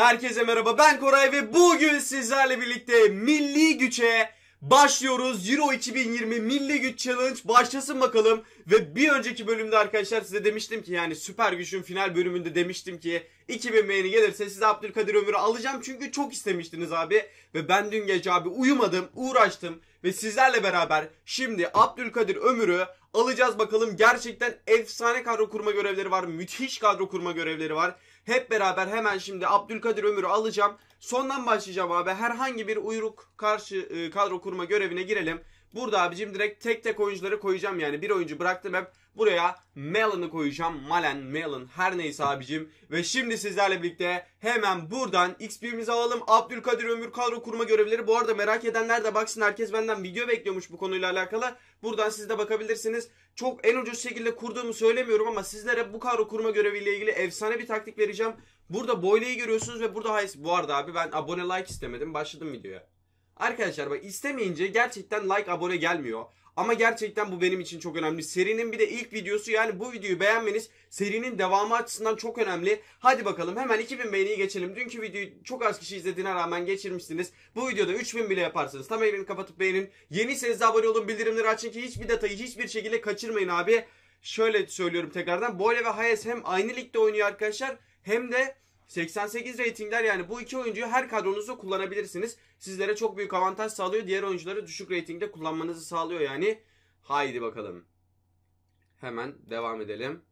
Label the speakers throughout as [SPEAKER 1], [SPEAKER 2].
[SPEAKER 1] Herkese merhaba ben Koray ve bugün sizlerle birlikte milli Güçe başlıyoruz. Euro 2020 Milli Güç Challenge başlasın bakalım. Ve bir önceki bölümde arkadaşlar size demiştim ki yani süper güçün final bölümünde demiştim ki 2000 beğeni gelirse size Abdülkadir Ömür'ü alacağım. Çünkü çok istemiştiniz abi. Ve ben dün gece abi uyumadım uğraştım. Ve sizlerle beraber şimdi Abdülkadir Ömür'ü alacağız bakalım. Gerçekten efsane kadro kurma görevleri var. Müthiş kadro kurma görevleri var. Hep beraber hemen şimdi Abdülkadir Ömür'ü alacağım. Sondan başlayacağım abi. Herhangi bir uyruk karşı e, kadro kurma görevine girelim. Burada abicim direkt tek tek oyuncuları koyacağım yani. Bir oyuncu bıraktım hep buraya Melon'u koyacağım. Malen, Melon her neyse abicim. Ve şimdi sizlerle birlikte hemen buradan XP'mizi alalım. Abdülkadir Ömür kadro kurma görevleri. Bu arada merak edenler de baksın herkes benden video bekliyormuş bu konuyla alakalı. Buradan siz de bakabilirsiniz. Çok en ucuz şekilde kurduğumu söylemiyorum ama sizlere bu kadro kurma göreviyle ilgili efsane bir taktik vereceğim. Burada Boyley'i görüyorsunuz ve burada bu arada abi ben abone like istemedim. Başladım videoya. Arkadaşlar bak istemeyince gerçekten like abone gelmiyor. Ama gerçekten bu benim için çok önemli. Serinin bir de ilk videosu yani bu videoyu beğenmeniz serinin devamı açısından çok önemli. Hadi bakalım hemen 2000 beğeniyi geçelim. Dünkü videoyu çok az kişi izlediğine rağmen geçirmişsiniz. Bu videoda 3000 bile yaparsınız. Tam elini kapatıp beğenin. Yeniyseniz de abone olun bildirimleri açın ki hiçbir detayı hiçbir şekilde kaçırmayın abi. Şöyle söylüyorum tekrardan. Boyle ve Hayes hem aynı ligde oynuyor arkadaşlar hem de 88 reytingler yani bu iki oyuncuyu her kadronuzda kullanabilirsiniz. Sizlere çok büyük avantaj sağlıyor. Diğer oyuncuları düşük reytingde kullanmanızı sağlıyor yani. Haydi bakalım. Hemen devam edelim.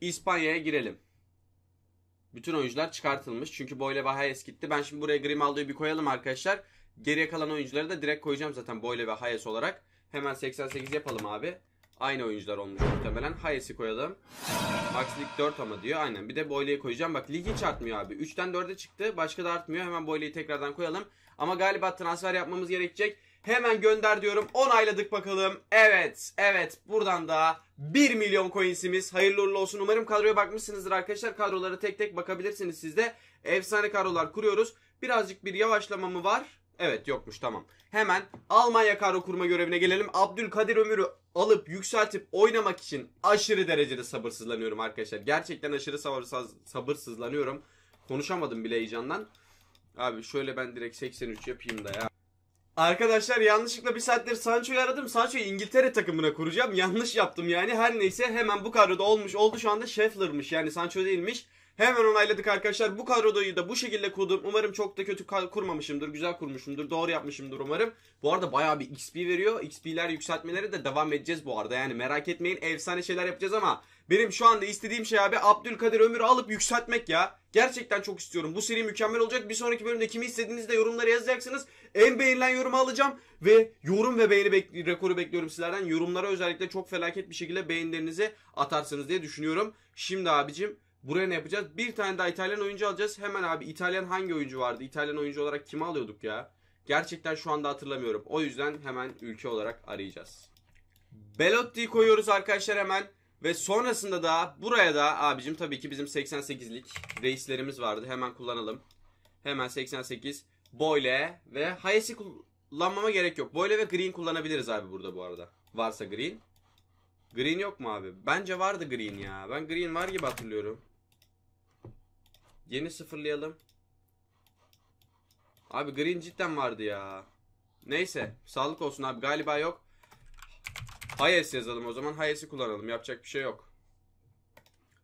[SPEAKER 1] İspanya'ya girelim. Bütün oyuncular çıkartılmış. Çünkü Boyle ve Hayes gitti. Ben şimdi buraya Grimaldo'yu bir koyalım arkadaşlar. Geriye kalan oyuncuları da direkt koyacağım zaten Boyle ve Hayes olarak. Hemen 88 yapalım abi. Aynı oyuncular olmuş muhtemelen. Hayes'i koyalım. Aksilik 4 ama diyor. Aynen. Bir de Boyle'yi koyacağım. Bak lig hiç artmıyor abi. 3'ten 4'e çıktı. Başka da artmıyor. Hemen Boyle'yi tekrardan koyalım. Ama galiba transfer yapmamız gerekecek. Hemen gönder diyorum. Onayladık bakalım. Evet. Evet. Buradan da 1 milyon coinsimiz. Hayırlı uğurlu olsun. Umarım kadroya bakmışsınızdır arkadaşlar. Kadrolara tek tek bakabilirsiniz sizde. Efsane kadrolar kuruyoruz. Birazcık bir yavaşlama mı var? Evet yokmuş tamam. Hemen Almanya kadro kurma görevine gelelim. Abdülkadir Ömür'ü alıp yükseltip oynamak için aşırı derecede sabırsızlanıyorum arkadaşlar. Gerçekten aşırı sabırsız, sabırsızlanıyorum. Konuşamadım bile heyecandan. Abi şöyle ben direkt 83 yapayım da ya. Arkadaşlar yanlışlıkla bir saattir Sancho'yu aradım. Sancho'yu İngiltere takımına kuracağım. Yanlış yaptım yani. Her neyse hemen bu kadroda olmuş oldu. Şu anda Scheffler'mış yani Sancho değilmiş. Hemen onayladık arkadaşlar. Bu kadroyu da bu şekilde kurdum. Umarım çok da kötü kurmamışımdır. Güzel kurmuşumdur. Doğru yapmışımdır umarım. Bu arada bayağı bir XP veriyor. XP'ler yükseltmeleri de devam edeceğiz bu arada. Yani merak etmeyin. Efsane şeyler yapacağız ama benim şu anda istediğim şey abi Abdülkadir Ömür'ü alıp yükseltmek ya. Gerçekten çok istiyorum. Bu seri mükemmel olacak. Bir sonraki bölümde kimi istediğinizde yorumlara yazacaksınız. En beğenilen yorumu alacağım. Ve yorum ve beğeni bek rekoru bekliyorum sizlerden. Yorumlara özellikle çok felaket bir şekilde beğenilerinizi atarsınız diye düşünüyorum. Şimdi abicim Buraya ne yapacağız? Bir tane daha İtalyan oyuncu alacağız. Hemen abi İtalyan hangi oyuncu vardı? İtalyan oyuncu olarak kimi alıyorduk ya? Gerçekten şu anda hatırlamıyorum. O yüzden hemen ülke olarak arayacağız. Belotti'yi koyuyoruz arkadaşlar hemen. Ve sonrasında da buraya da abicim tabii ki bizim 88'lik reislerimiz vardı. Hemen kullanalım. Hemen 88. Boyle ve Hayes'i kullanmama gerek yok. Boyle ve Green kullanabiliriz abi burada bu arada. Varsa Green. Green yok mu abi? Bence vardı Green ya. Ben Green var gibi hatırlıyorum. Yeni sıfırlayalım. Abi green cidden vardı ya. Neyse. Sağlık olsun abi. Galiba yok. Hayes yazalım o zaman. Hayes'i kullanalım. Yapacak bir şey yok.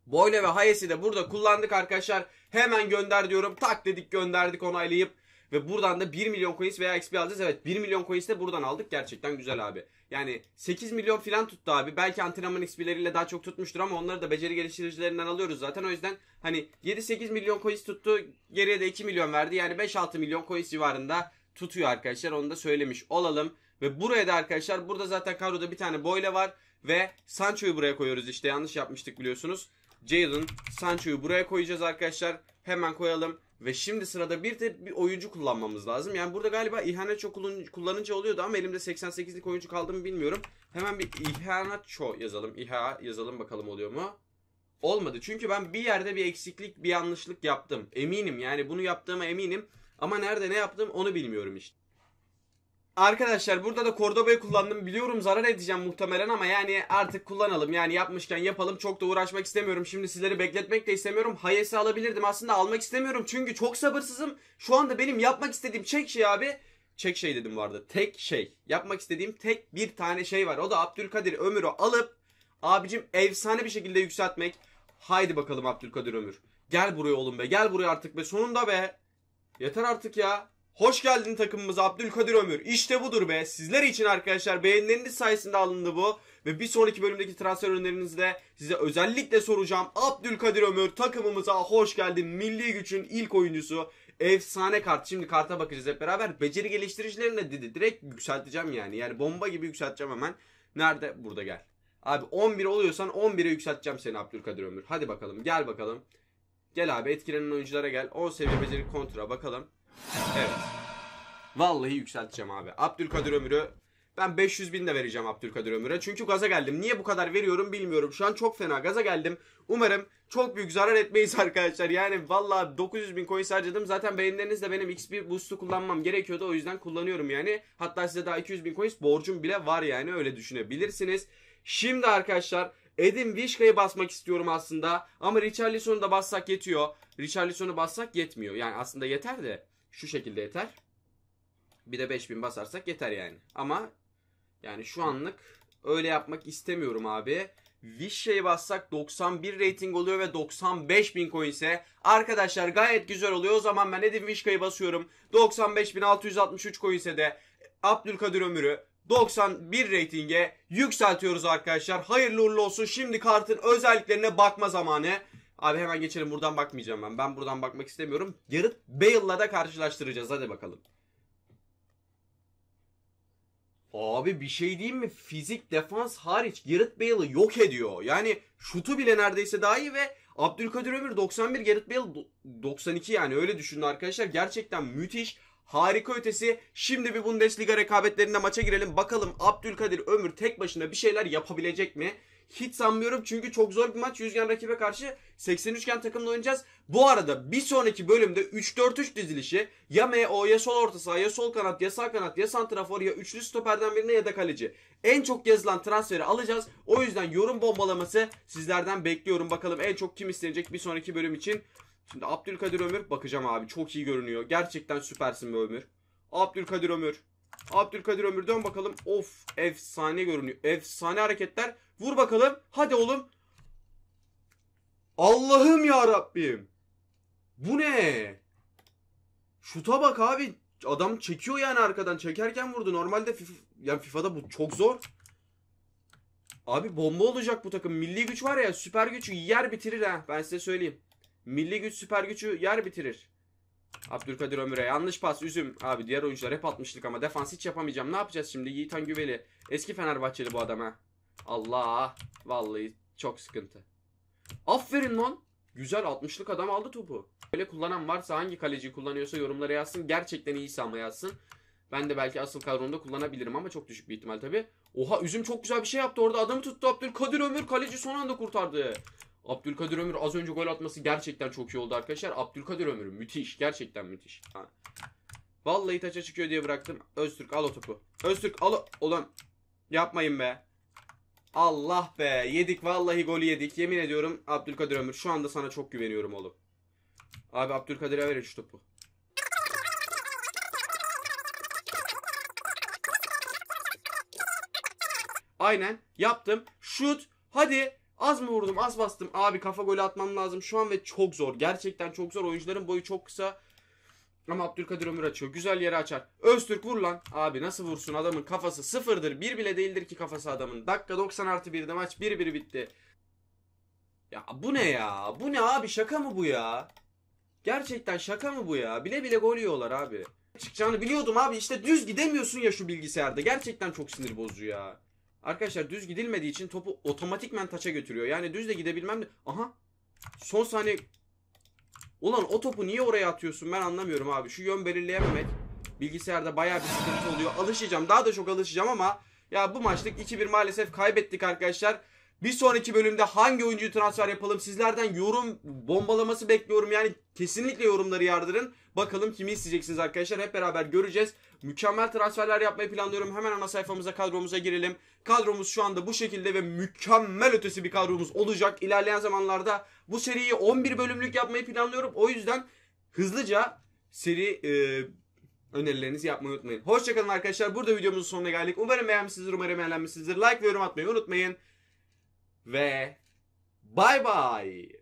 [SPEAKER 1] Boyle ve Hayes'i de burada kullandık arkadaşlar. Hemen gönder diyorum. Tak dedik gönderdik onaylayıp. Ve buradan da 1 milyon coins veya XP alacağız. Evet 1 milyon coins de buradan aldık. Gerçekten güzel abi. Yani 8 milyon filan tuttu abi. Belki antrenman XP'leriyle daha çok tutmuştur ama onları da beceri geliştiricilerinden alıyoruz zaten. O yüzden hani 7-8 milyon coins tuttu. Geriye de 2 milyon verdi. Yani 5-6 milyon coins civarında tutuyor arkadaşlar. Onu da söylemiş olalım. Ve buraya da arkadaşlar burada zaten kadroda bir tane Boyle var. Ve Sancho'yu buraya koyuyoruz işte yanlış yapmıştık biliyorsunuz. Jadon Sancho'yu buraya koyacağız arkadaşlar. Hemen koyalım. Ve şimdi sırada bir de bir oyuncu kullanmamız lazım. Yani burada galiba İhanetço kullanınca oluyordu ama elimde 88'lik oyuncu kaldı mı bilmiyorum. Hemen bir İhanetço yazalım. İHA yazalım bakalım oluyor mu? Olmadı. Çünkü ben bir yerde bir eksiklik, bir yanlışlık yaptım. Eminim yani bunu yaptığıma eminim. Ama nerede ne yaptım onu bilmiyorum işte. Arkadaşlar burada da Cordoba'yı kullandım. Biliyorum zarar edeceğim muhtemelen ama yani artık kullanalım. Yani yapmışken yapalım. Çok da uğraşmak istemiyorum. Şimdi sizleri bekletmek de istemiyorum. Hayes'i alabilirdim. Aslında almak istemiyorum. Çünkü çok sabırsızım. Şu anda benim yapmak istediğim çek şey abi. Çek şey dedim vardı. Tek şey. Yapmak istediğim tek bir tane şey var. O da Abdülkadir Ömür'ü alıp abicim efsane bir şekilde yükseltmek. Haydi bakalım Abdülkadir Ömür. Gel buraya oğlum be. Gel buraya artık be. Sonunda be. Yeter artık ya. Hoş geldin takımımız Abdülkadir Ömür. İşte budur be. Sizler için arkadaşlar beğenileriniz sayesinde alındı bu. Ve bir sonraki bölümdeki transfer önerilerinizde size özellikle soracağım. Abdülkadir Ömür takımımıza hoş geldin. Milli gücün ilk oyuncusu. Efsane kart. Şimdi karta bakacağız hep beraber. Beceri geliştiricilerine dedi. Direkt yükselteceğim yani. Yani bomba gibi yükselteceğim hemen. Nerede? Burada gel. Abi 11 oluyorsan 11'e yükselteceğim seni Abdülkadir Ömür. Hadi bakalım gel bakalım. Gel abi etkilenen oyunculara gel. 10 seviye beceri kontra bakalım. Evet. Vallahi yükselteceğim abi. Abdülkadir Ömür'ü ben 500 bin de vereceğim Abdülkadir Ömür'e. Çünkü gaza geldim. Niye bu kadar veriyorum bilmiyorum. Şu an çok fena gaza geldim. Umarım çok büyük zarar etmeyiz arkadaşlar. Yani valla 900 bin coin harcadım. Zaten beğenilerinizle benim X XP boost'u kullanmam gerekiyordu. O yüzden kullanıyorum yani. Hatta size daha 200 bin coin borcum bile var yani. Öyle düşünebilirsiniz. Şimdi arkadaşlar Edin Vişka'yı basmak istiyorum aslında. Ama Richarlison'u da bassak yetiyor. Richarlison'u bassak yetmiyor. Yani aslında yeter de. Şu şekilde yeter. Bir de 5000 basarsak yeter yani. Ama yani şu anlık öyle yapmak istemiyorum abi. Vişe'yi bassak 91 rating oluyor ve 95 bin coin ise arkadaşlar gayet güzel oluyor. O zaman ben Edin Vişka'yı basıyorum. 95.663 coin ise de Abdülkadir Ömür'ü 91 ratinge yükseltiyoruz arkadaşlar. Hayırlı uğurlu olsun. Şimdi kartın özelliklerine bakma zamanı. Abi hemen geçelim buradan bakmayacağım ben. Ben buradan bakmak istemiyorum. Gareth Bale'la da karşılaştıracağız. Hadi bakalım. Abi bir şey diyeyim mi? Fizik defans hariç Gareth Bale'ı yok ediyor. Yani şutu bile neredeyse daha iyi ve Abdülkadir Ömür 91, Gareth Bale 92 yani öyle düşünün arkadaşlar. Gerçekten müthiş. Harika ötesi. Şimdi bir Bundesliga rekabetlerinde maça girelim. Bakalım Abdülkadir Ömür tek başına bir şeyler yapabilecek mi? Hiç sanmıyorum çünkü çok zor bir maç. Yüzgen rakibe karşı 83gen takımla oynayacağız. Bu arada bir sonraki bölümde 3-4-3 dizilişi ya MO ya sol orta saha ya sol kanat ya sağ kanat ya santrafor ya üçlü stoperden birine ya da kaleci. En çok yazılan transferi alacağız. O yüzden yorum bombalaması sizlerden bekliyorum. Bakalım en çok kim isteyecek bir sonraki bölüm için. Şimdi Abdülkadir Ömür bakacağım abi çok iyi görünüyor. Gerçekten süpersin be Ömür. Abdülkadir Ömür. Abdülkadir Ömür dön bakalım. Of efsane görünüyor. Efsane hareketler. Vur bakalım. Hadi oğlum. Allah'ım ya Rabbim. Bu ne? Şuta bak abi. Adam çekiyor yani arkadan. Çekerken vurdu. Normalde FIFA, yani FIFA'da bu çok zor. Abi bomba olacak bu takım. Milli güç var ya süper gücü yer bitirir ha. Ben size söyleyeyim. Milli güç süper gücü yer bitirir. Abdülkadir Ömür'e yanlış pas. Üzüm. Abi diğer oyuncular hep atmıştık ama defans hiç yapamayacağım. Ne yapacağız şimdi? Yiğitan Güveli. Eski Fenerbahçeli bu adama. Allah. Vallahi çok sıkıntı. Aferin lan. Güzel 60'lık adam aldı topu. Böyle kullanan varsa hangi kaleci kullanıyorsa yorumlara yazsın. Gerçekten iyiyse ama yazsın. Ben de belki asıl kadromda kullanabilirim ama çok düşük bir ihtimal tabii. Oha üzüm çok güzel bir şey yaptı orada adamı tuttu Abdülkadir Ömür kaleci son anda kurtardı. Abdülkadir Ömür az önce gol atması gerçekten çok iyi oldu arkadaşlar. Abdülkadir Ömür müthiş. Gerçekten müthiş. Ha. Vallahi taça çıkıyor diye bıraktım. Öztürk al o topu. Öztürk al o... Ulan yapmayın be. Allah be. Yedik vallahi golü yedik. Yemin ediyorum Abdülkadir Ömür. Şu anda sana çok güveniyorum oğlum. Abi Abdülkadir'e verin şu topu. Aynen yaptım. Şut. Hadi Az mı vurdum az bastım. Abi kafa golü atmam lazım şu an ve çok zor. Gerçekten çok zor. Oyuncuların boyu çok kısa. Ama Abdülkadir Ömür açıyor. Güzel yere açar. Öztürk vur lan. Abi nasıl vursun adamın kafası sıfırdır. Bir bile değildir ki kafası adamın. Dakika 90 artı 1'de maç 1-1 bitti. Ya bu ne ya? Bu ne abi şaka mı bu ya? Gerçekten şaka mı bu ya? Bile bile gol yiyorlar abi. Çıkacağını biliyordum abi işte düz gidemiyorsun ya şu bilgisayarda. Gerçekten çok sinir bozucu ya. Arkadaşlar düz gidilmediği için topu otomatikmen taça götürüyor. Yani düz de gidebilmem de... Aha! Son saniye... Ulan o topu niye oraya atıyorsun ben anlamıyorum abi. Şu yön belirleyememek bilgisayarda baya bir sıkıntı oluyor. Alışacağım daha da çok alışacağım ama ya bu maçlık 2-1 maalesef kaybettik arkadaşlar. Bir sonraki bölümde hangi oyuncuyu transfer yapalım sizlerden yorum bombalaması bekliyorum. Yani kesinlikle yorumları yardırın. Bakalım kimi isteyeceksiniz arkadaşlar hep beraber göreceğiz. Mükemmel transferler yapmayı planlıyorum. Hemen ana sayfamıza kadromuza girelim. Kadromuz şu anda bu şekilde ve mükemmel ötesi bir kadromuz olacak. İlerleyen zamanlarda bu seriyi 11 bölümlük yapmayı planlıyorum. O yüzden hızlıca seri e, önerilerinizi yapmayı unutmayın. Hoşçakalın arkadaşlar. Burada videomuzun sonuna geldik. Umarım beğenmişsinizdir. Umarım eğlenmişsinizdir. Like ve yorum atmayı unutmayın. Ve bye bye.